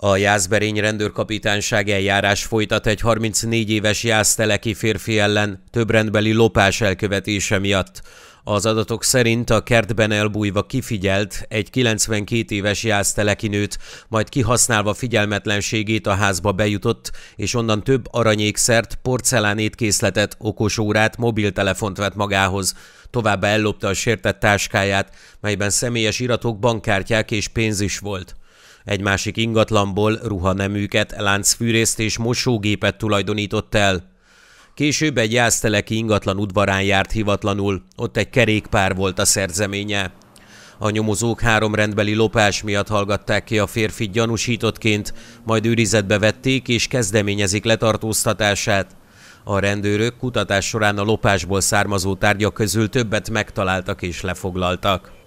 A Jászberény rendőrkapitányság eljárás folytat egy 34 éves jászteleki férfi ellen több rendbeli lopás elkövetése miatt. Az adatok szerint a kertben elbújva kifigyelt egy 92 éves jászteleki nőt, majd kihasználva figyelmetlenségét a házba bejutott, és onnan több aranyékszert, porcelán étkészletet, okosórát, mobiltelefont vett magához. Továbbá ellopta a sértett táskáját, melyben személyes iratok, bankkártyák és pénz is volt. Egy másik ingatlanból ruhaneműket, láncfűrészt és mosógépet tulajdonított el. Később egy jászteleki ingatlan udvarán járt hivatlanul, ott egy kerékpár volt a szerzeménye. A nyomozók három rendbeli lopás miatt hallgatták ki a férfi gyanúsítottként, majd őrizetbe vették és kezdeményezik letartóztatását. A rendőrök kutatás során a lopásból származó tárgyak közül többet megtaláltak és lefoglaltak.